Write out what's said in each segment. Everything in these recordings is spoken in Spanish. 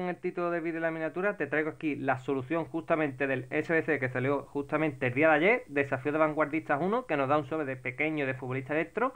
en el título de vídeo de la miniatura, te traigo aquí la solución justamente del SBC que salió justamente el día de ayer, Desafío de Vanguardistas 1, que nos da un sobre de pequeño de futbolista electro,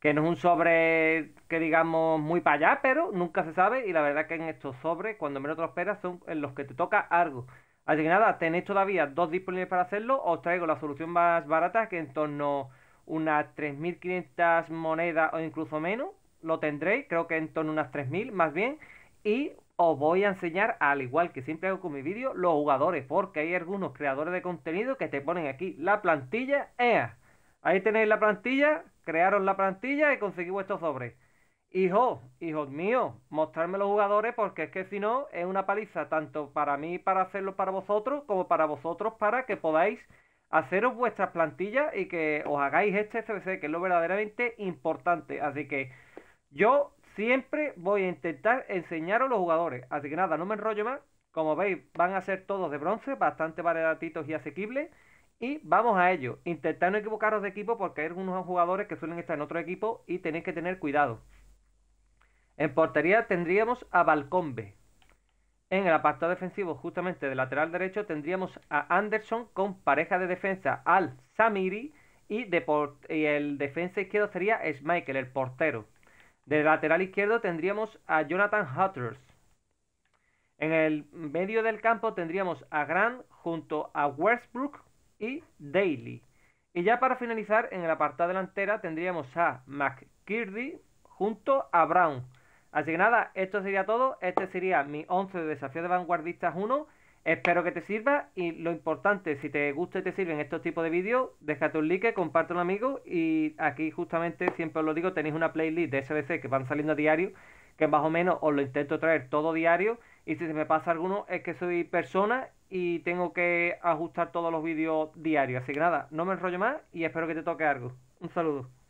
que no es un sobre que digamos muy para allá, pero nunca se sabe, y la verdad que en estos sobres, cuando menos te lo esperas, son en los que te toca algo. Así que nada, tenéis todavía dos disponibles para hacerlo, os traigo la solución más barata, que en torno unas 3.500 monedas o incluso menos, lo tendréis, creo que en torno a unas 3.000 más bien, y os voy a enseñar, al igual que siempre hago con mi vídeo, los jugadores, porque hay algunos creadores de contenido que te ponen aquí la plantilla EA. Ahí tenéis la plantilla, crearon la plantilla y conseguí vuestros sobres. Hijo, hijos míos, mostrarme los jugadores porque es que si no es una paliza tanto para mí para hacerlo para vosotros como para vosotros para que podáis haceros vuestras plantillas y que os hagáis este CBC que es lo verdaderamente importante. Así que yo siempre voy a intentar enseñaros los jugadores. Así que nada, no me enrollo más. Como veis, van a ser todos de bronce, bastante baratitos y asequibles. Y vamos a ello. Intentad no equivocaros de equipo porque hay algunos jugadores que suelen estar en otro equipo y tenéis que tener cuidado. En portería tendríamos a Balcombe. En el apartado defensivo, justamente de lateral derecho, tendríamos a Anderson con pareja de defensa al Samiri y, y el defensa izquierdo sería Schmeichel, el portero. De lateral izquierdo tendríamos a Jonathan Hutters. En el medio del campo tendríamos a Grant junto a Westbrook y Daly. Y ya para finalizar, en el apartado delantera tendríamos a McKirdy junto a Brown. Así que nada, esto sería todo. Este sería mi 11 de desafío de vanguardistas 1. Espero que te sirva y lo importante, si te gusta y te sirven estos tipos de vídeos, déjate un like, comparte un amigo y aquí justamente, siempre os lo digo, tenéis una playlist de SBC que van saliendo a diario, que más o menos os lo intento traer todo diario y si se me pasa alguno es que soy persona y tengo que ajustar todos los vídeos diarios. Así que nada, no me enrollo más y espero que te toque algo. Un saludo.